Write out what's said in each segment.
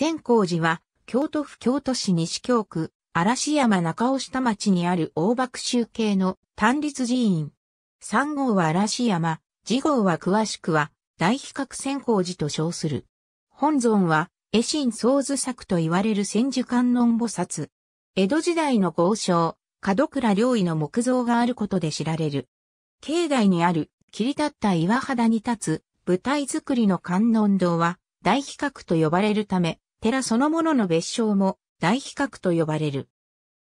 千光寺は、京都府京都市西京区、嵐山中尾下町にある大爆宗系の単立寺院。三号は嵐山、次号は詳しくは、大比較千光寺と称する。本尊は、絵心創図作と言われる千手観音菩薩。江戸時代の豪商、門倉良医の木造があることで知られる。境内にある、切り立った岩肌に立つ、舞台作りの観音堂は、大比較と呼ばれるため、寺そのものの別称も大比較と呼ばれる。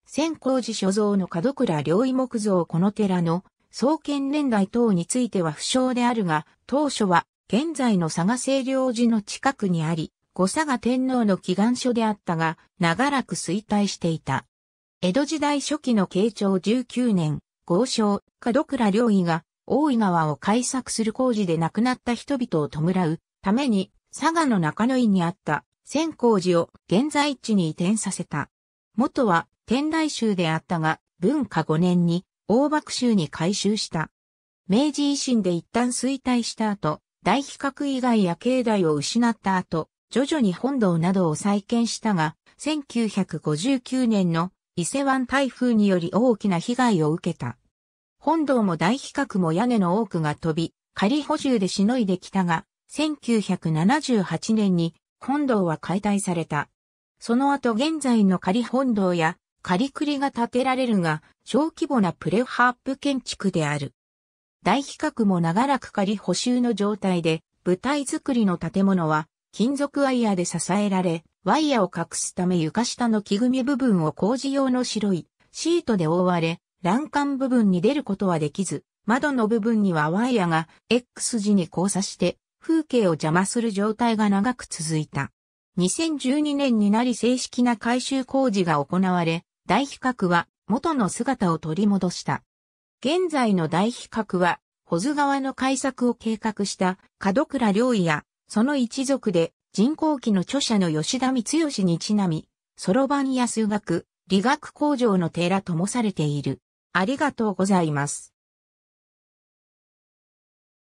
千光寺所蔵の門倉良域木像この寺の創建年代等については不詳であるが、当初は現在の佐賀清涼寺の近くにあり、五佐賀天皇の祈願所であったが、長らく衰退していた。江戸時代初期の慶長19年、豪商、門倉良域が大井川を開削する工事で亡くなった人々を弔うために、佐賀の中野井にあった仙光寺を現在地に移転させた。元は天台宗であったが、文化5年に大幕州に改修した。明治維新で一旦衰退した後、大比較以外や境内を失った後、徐々に本堂などを再建したが、1959年の伊勢湾台風により大きな被害を受けた。本堂も大比較も屋根の多くが飛び、仮補充でしのいできたが、1978年に本堂は解体された。その後現在の仮本堂や仮栗が建てられるが、小規模なプレハープ建築である。大比較も長らく仮補修の状態で、舞台作りの建物は金属ワイヤーで支えられ、ワイヤーを隠すため床下の木組み部分を工事用の白いシートで覆われ、欄干部分に出ることはできず、窓の部分にはワイヤーが X 字に交差して風景を邪魔する状態が長く続いた。2012年になり正式な改修工事が行われ、大比較は元の姿を取り戻した。現在の大比較は、保津川の改作を計画した門倉良医や、その一族で人工機の著者の吉田光義にちなみ、そろばんや数学、理学工場の寺ともされている。ありがとうございます。